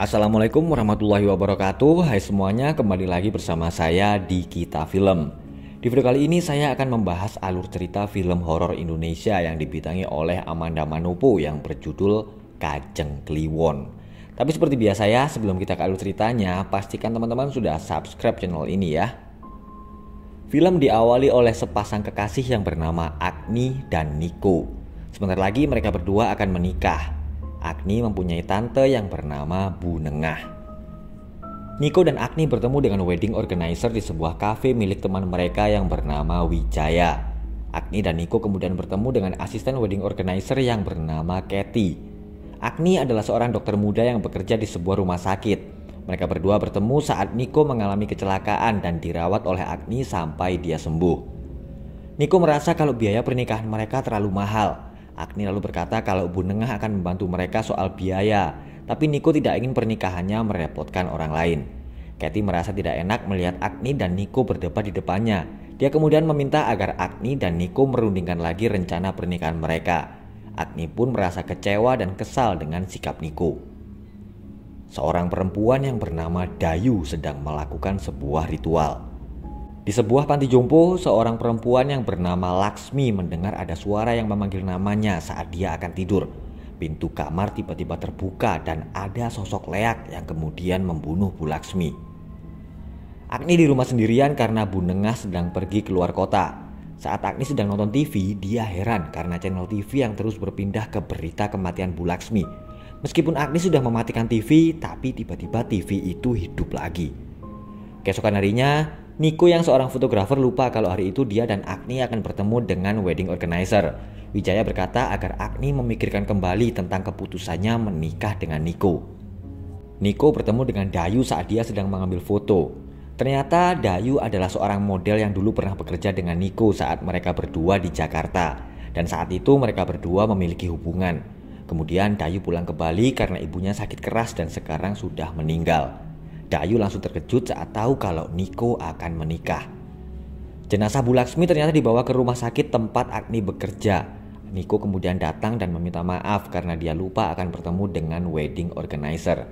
Assalamualaikum warahmatullahi wabarakatuh Hai semuanya kembali lagi bersama saya di Kita Film Di video kali ini saya akan membahas alur cerita film horor Indonesia yang dibintangi oleh Amanda Manopo yang berjudul Kajeng Kliwon Tapi seperti biasa ya sebelum kita ke alur ceritanya pastikan teman-teman sudah subscribe channel ini ya Film diawali oleh sepasang kekasih yang bernama Agni dan Niko Sebentar lagi mereka berdua akan menikah Agni mempunyai tante yang bernama Bu Nengah. Niko dan Agni bertemu dengan wedding organizer di sebuah kafe milik teman mereka yang bernama Wijaya. Agni dan Niko kemudian bertemu dengan asisten wedding organizer yang bernama Kathy. Agni adalah seorang dokter muda yang bekerja di sebuah rumah sakit. Mereka berdua bertemu saat Niko mengalami kecelakaan dan dirawat oleh Agni sampai dia sembuh. Niko merasa kalau biaya pernikahan mereka terlalu mahal. Agni lalu berkata kalau Bu Nengah akan membantu mereka soal biaya, tapi Niko tidak ingin pernikahannya merepotkan orang lain. Kathy merasa tidak enak melihat Agni dan Niko berdebat di depannya. Dia kemudian meminta agar Agni dan Niko merundingkan lagi rencana pernikahan mereka. Agni pun merasa kecewa dan kesal dengan sikap Niko. Seorang perempuan yang bernama Dayu sedang melakukan sebuah ritual. Di sebuah panti jompo, seorang perempuan yang bernama Laksmi mendengar ada suara yang memanggil namanya saat dia akan tidur. Pintu kamar tiba-tiba terbuka dan ada sosok leak yang kemudian membunuh Bu Laksmi. Agni di rumah sendirian karena Bu Nengah sedang pergi keluar kota. Saat Agni sedang nonton TV, dia heran karena channel TV yang terus berpindah ke berita kematian Bu Laksmi. Meskipun Agni sudah mematikan TV, tapi tiba-tiba TV itu hidup lagi. Keesokan harinya, Niko yang seorang fotografer lupa kalau hari itu dia dan Agni akan bertemu dengan wedding organizer. Wijaya berkata agar Agni memikirkan kembali tentang keputusannya menikah dengan Niko. Niko bertemu dengan Dayu saat dia sedang mengambil foto. Ternyata Dayu adalah seorang model yang dulu pernah bekerja dengan Niko saat mereka berdua di Jakarta. Dan saat itu mereka berdua memiliki hubungan. Kemudian Dayu pulang ke Bali karena ibunya sakit keras dan sekarang sudah meninggal. Dayu langsung terkejut saat tahu kalau Niko akan menikah. Jenazah Bu Laksmi ternyata dibawa ke rumah sakit tempat Agni bekerja. Niko kemudian datang dan meminta maaf karena dia lupa akan bertemu dengan wedding organizer.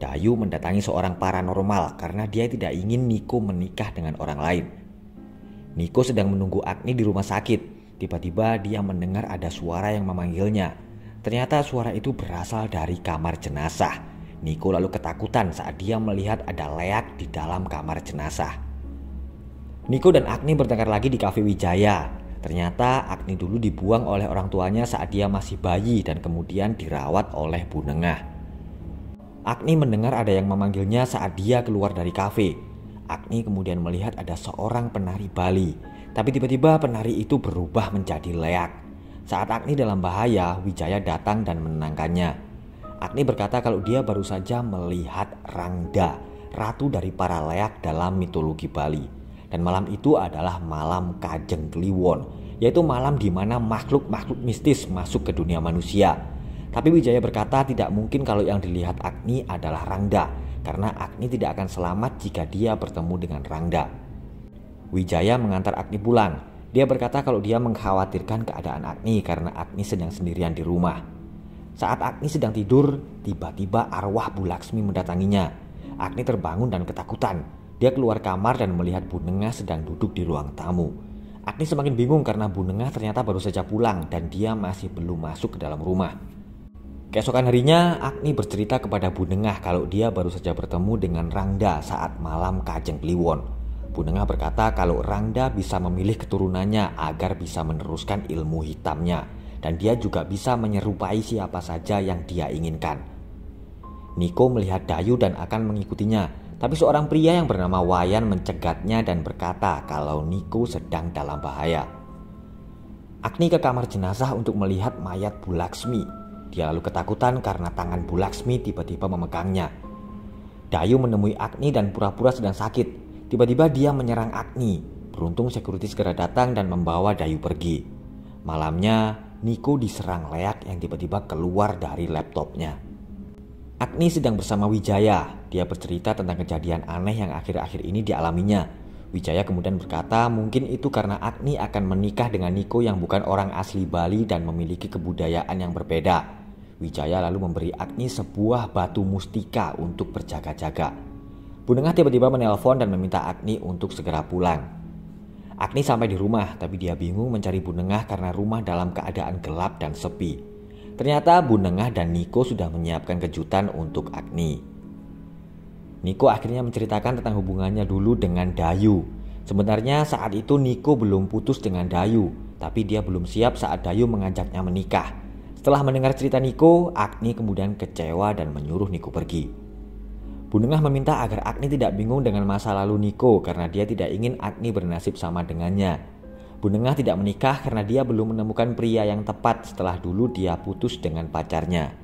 Dayu mendatangi seorang paranormal karena dia tidak ingin Niko menikah dengan orang lain. Niko sedang menunggu Agni di rumah sakit. Tiba-tiba dia mendengar ada suara yang memanggilnya. Ternyata suara itu berasal dari kamar jenazah. Niko lalu ketakutan saat dia melihat ada leak di dalam kamar jenazah. Niko dan Agni bertengkar lagi di kafe Wijaya. Ternyata Agni dulu dibuang oleh orang tuanya saat dia masih bayi dan kemudian dirawat oleh Bu Nengah. Agni mendengar ada yang memanggilnya saat dia keluar dari kafe. Agni kemudian melihat ada seorang penari Bali, tapi tiba-tiba penari itu berubah menjadi leak. Saat Agni dalam bahaya, Wijaya datang dan menenangkannya. Agni berkata kalau dia baru saja melihat Rangda, ratu dari para leak dalam mitologi Bali. Dan malam itu adalah malam Kajeng Kliwon, yaitu malam di mana makhluk-makhluk mistis masuk ke dunia manusia. Tapi Wijaya berkata tidak mungkin kalau yang dilihat Agni adalah Rangda, karena Agni tidak akan selamat jika dia bertemu dengan Rangda. Wijaya mengantar Agni pulang. Dia berkata kalau dia mengkhawatirkan keadaan Agni karena Agni sedang sendirian di rumah. Saat Agni sedang tidur, tiba-tiba arwah Bu Laksmi mendatanginya. Agni terbangun dan ketakutan. Dia keluar kamar dan melihat Bu Nengah sedang duduk di ruang tamu. Agni semakin bingung karena Bu Nengah ternyata baru saja pulang dan dia masih belum masuk ke dalam rumah. Keesokan harinya, Agni bercerita kepada Bu Nengah kalau dia baru saja bertemu dengan Rangda saat malam Kajeng Kliwon. Bu Nengah berkata kalau Rangda bisa memilih keturunannya agar bisa meneruskan ilmu hitamnya dan dia juga bisa menyerupai siapa saja yang dia inginkan. Niko melihat Dayu dan akan mengikutinya, tapi seorang pria yang bernama Wayan mencegatnya dan berkata kalau Niko sedang dalam bahaya. Agni ke kamar jenazah untuk melihat mayat Bu Laksmi. Dia lalu ketakutan karena tangan Bu Laksmi tiba-tiba memegangnya. Dayu menemui Agni dan pura-pura sedang sakit. Tiba-tiba dia menyerang Agni. Beruntung security segera datang dan membawa Dayu pergi. Malamnya, Niko diserang leak yang tiba-tiba keluar dari laptopnya. Agni sedang bersama Wijaya. Dia bercerita tentang kejadian aneh yang akhir-akhir ini dialaminya. Wijaya kemudian berkata mungkin itu karena Agni akan menikah dengan Niko yang bukan orang asli Bali dan memiliki kebudayaan yang berbeda. Wijaya lalu memberi Agni sebuah batu mustika untuk berjaga-jaga. Bunengah tiba-tiba menelpon dan meminta Agni untuk segera pulang. Agni sampai di rumah, tapi dia bingung mencari Bu Nengah karena rumah dalam keadaan gelap dan sepi. Ternyata Bu Nengah dan Niko sudah menyiapkan kejutan untuk Agni. Niko akhirnya menceritakan tentang hubungannya dulu dengan Dayu. Sebenarnya saat itu Niko belum putus dengan Dayu, tapi dia belum siap saat Dayu mengajaknya menikah. Setelah mendengar cerita Niko, Agni kemudian kecewa dan menyuruh Niko pergi. Bunengah meminta agar Agni tidak bingung dengan masa lalu Niko karena dia tidak ingin Agni bernasib sama dengannya. Bunengah tidak menikah karena dia belum menemukan pria yang tepat setelah dulu dia putus dengan pacarnya.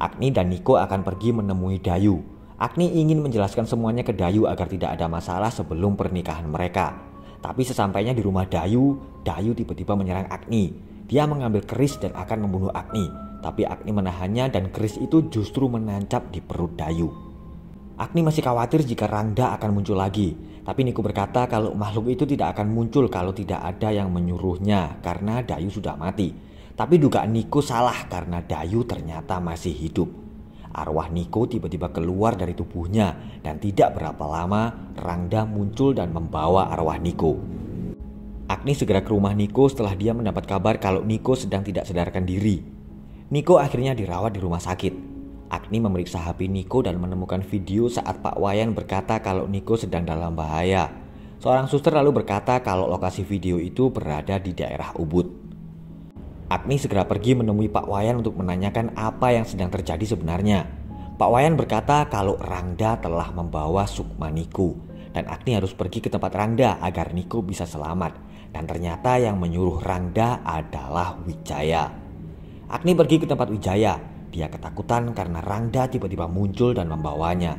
Agni dan Niko akan pergi menemui Dayu. Agni ingin menjelaskan semuanya ke Dayu agar tidak ada masalah sebelum pernikahan mereka. Tapi sesampainya di rumah Dayu, Dayu tiba-tiba menyerang Agni. Dia mengambil keris dan akan membunuh Agni. Tapi Agni menahannya dan keris itu justru menancap di perut Dayu. Agni masih khawatir jika Rangda akan muncul lagi. Tapi Niko berkata kalau makhluk itu tidak akan muncul kalau tidak ada yang menyuruhnya karena Dayu sudah mati. Tapi dugaan Niko salah karena Dayu ternyata masih hidup. Arwah Niko tiba-tiba keluar dari tubuhnya dan tidak berapa lama Rangda muncul dan membawa arwah Niko. Agni segera ke rumah Niko setelah dia mendapat kabar kalau Niko sedang tidak sadarkan diri Niko akhirnya dirawat di rumah sakit. Agni memeriksa HP Niko dan menemukan video saat Pak Wayan berkata kalau Niko sedang dalam bahaya. Seorang suster lalu berkata kalau lokasi video itu berada di daerah Ubud. Agni segera pergi menemui Pak Wayan untuk menanyakan apa yang sedang terjadi sebenarnya. Pak Wayan berkata kalau Rangda telah membawa Sukma Niko dan Agni harus pergi ke tempat Rangda agar Niko bisa selamat. Dan ternyata yang menyuruh Rangda adalah Wijaya. Agni pergi ke tempat Wijaya. Dia ketakutan karena Rangda tiba-tiba muncul dan membawanya.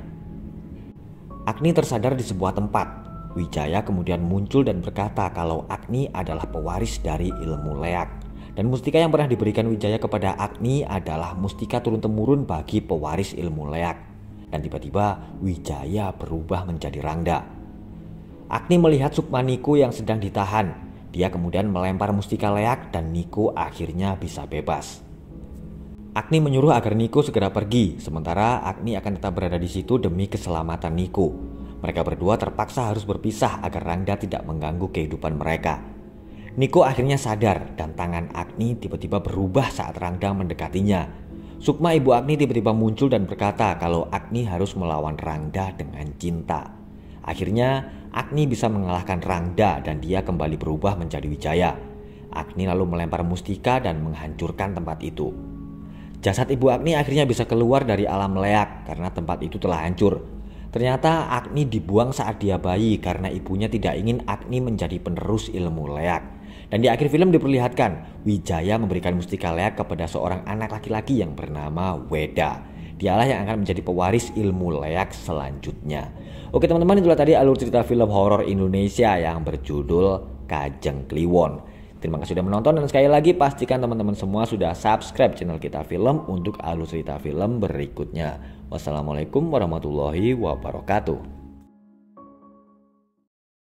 Agni tersadar di sebuah tempat. Wijaya kemudian muncul dan berkata kalau Agni adalah pewaris dari ilmu leak. Dan mustika yang pernah diberikan Wijaya kepada Agni adalah mustika turun-temurun bagi pewaris ilmu leak. Dan tiba-tiba Wijaya berubah menjadi Rangda. Agni melihat Sukmaniku yang sedang ditahan dia kemudian melempar mustika leak dan Niko akhirnya bisa bebas. Agni menyuruh agar Niko segera pergi, sementara Agni akan tetap berada di situ demi keselamatan Niko. Mereka berdua terpaksa harus berpisah agar Rangda tidak mengganggu kehidupan mereka. Niko akhirnya sadar dan tangan Agni tiba-tiba berubah saat Rangda mendekatinya. Sukma ibu Agni tiba-tiba muncul dan berkata kalau Agni harus melawan Rangda dengan cinta. Akhirnya, Agni bisa mengalahkan Rangda dan dia kembali berubah menjadi Wijaya. Agni lalu melempar mustika dan menghancurkan tempat itu. Jasad Ibu Agni akhirnya bisa keluar dari alam leak karena tempat itu telah hancur. Ternyata Agni dibuang saat dia bayi karena ibunya tidak ingin Agni menjadi penerus ilmu leak. Dan di akhir film diperlihatkan, Wijaya memberikan mustika leak kepada seorang anak laki-laki yang bernama Weda. Dialah yang akan menjadi pewaris ilmu leak selanjutnya. Oke teman-teman itulah tadi alur cerita film horor Indonesia yang berjudul Kajeng Kliwon. Terima kasih sudah menonton dan sekali lagi pastikan teman-teman semua sudah subscribe channel kita film untuk alur cerita film berikutnya. Wassalamualaikum warahmatullahi wabarakatuh.